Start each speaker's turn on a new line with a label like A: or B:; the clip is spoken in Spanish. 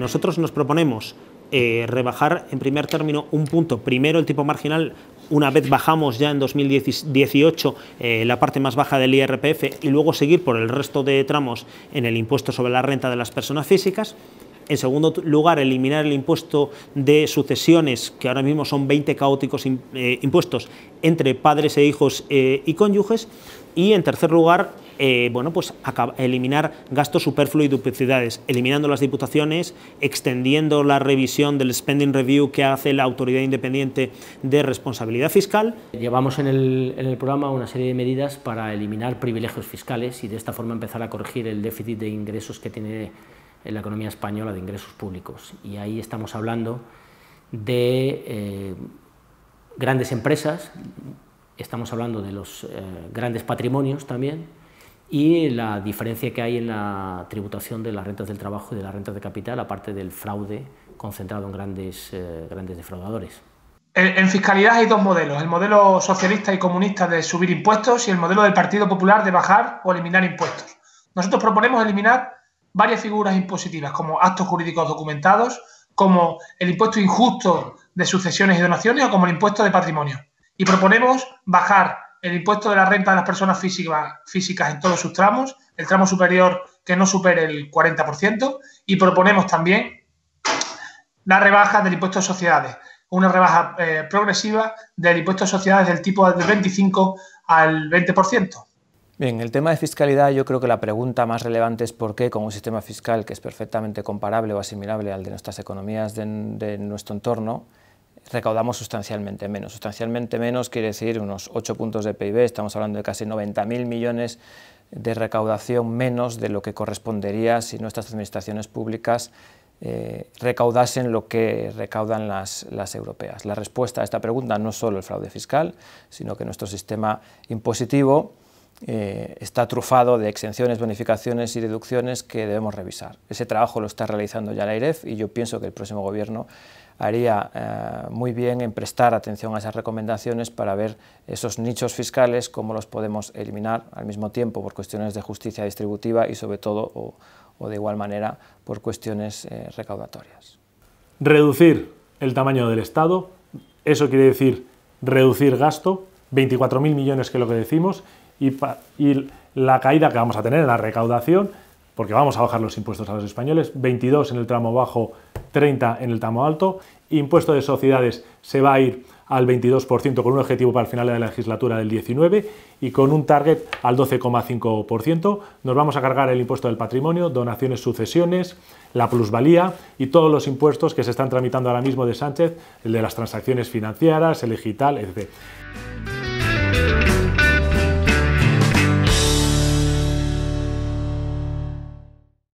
A: nosotros nos proponemos eh, rebajar en primer término un punto. Primero el tipo marginal, una vez bajamos ya en 2018 eh, la parte más baja del IRPF y luego seguir por el resto de tramos en el impuesto sobre la renta de las personas físicas. En segundo lugar, eliminar el impuesto de sucesiones, que ahora mismo son 20 caóticos eh, impuestos entre padres e hijos y cónyuges. Y en tercer lugar, eh, bueno, pues eliminar gastos superfluos y duplicidades, eliminando las diputaciones, extendiendo la revisión
B: del spending review que hace la Autoridad Independiente de Responsabilidad Fiscal. Llevamos en el, programa una serie de medidas para eliminar privilegios fiscales y de esta forma empezar a corregir el déficit de ingresos que tiene eh, la economía española de ingresos públicos. Y ahí estamos hablando de eh, grandes empresas, estamos hablando de los grandes patrimonios también, y la diferencia que hay en la tributación de las rentas del trabajo y de las rentas de capital, aparte del fraude concentrado en grandes, eh, grandes defraudadores.
C: En, en fiscalidad hay dos modelos, el modelo socialista y comunista de subir impuestos y el modelo del Partido Popular de bajar o eliminar impuestos. Nosotros proponemos eliminar varias figuras impositivas, como actos jurídicos documentados, como el impuesto injusto de sucesiones y donaciones o como el impuesto de patrimonio. Y proponemos bajar el impuesto de la renta de las personas físicas, en todos sus tramos, el tramo superior que no supere el 40%, y proponemos también la rebaja del impuesto de sociedades, una rebaja eh, progresiva del impuesto de sociedades del tipo del 25 al 20%.
D: Bien, el tema de fiscalidad yo creo que la pregunta más relevante es por qué con un sistema fiscal que es perfectamente comparable o asimilable al de nuestras economías de nuestro entorno, recaudamos sustancialmente menos. Sustancialmente menos quiere decir unos 8 puntos de PIB, estamos hablando de casi 90.000 millones de recaudación menos de lo que correspondería si nuestras administraciones públicas eh, recaudasen lo que recaudan las, las, europeas. La respuesta a esta pregunta no es solo el fraude fiscal, sino que nuestro sistema impositivo eh, está trufado de exenciones, bonificaciones y deducciones que debemos revisar. Ese trabajo lo está realizando ya la IREF y yo pienso que el próximo gobierno haría eh, muy bien en prestar atención a esas recomendaciones para ver esos nichos fiscales, cómo los podemos eliminar al mismo tiempo por cuestiones de justicia distributiva y sobre todo o, de igual manera por cuestiones eh, recaudatorias.
E: Reducir el tamaño del Estado, eso quiere decir reducir gasto, 24.000 millones que es lo que decimos, y, la caída que vamos a tener en la recaudación, porque vamos a bajar los impuestos a los españoles, 22 en el tramo bajo, 30 en el tramo alto, impuesto de sociedades se va a ir al 22% con un objetivo para el final de la legislatura del 19 y con un target al 12,5%. Nos vamos a cargar el impuesto del patrimonio, donaciones, sucesiones, la plusvalía y todos los impuestos que se están tramitando ahora mismo de Sánchez, el de las transacciones financieras, el digital, etc.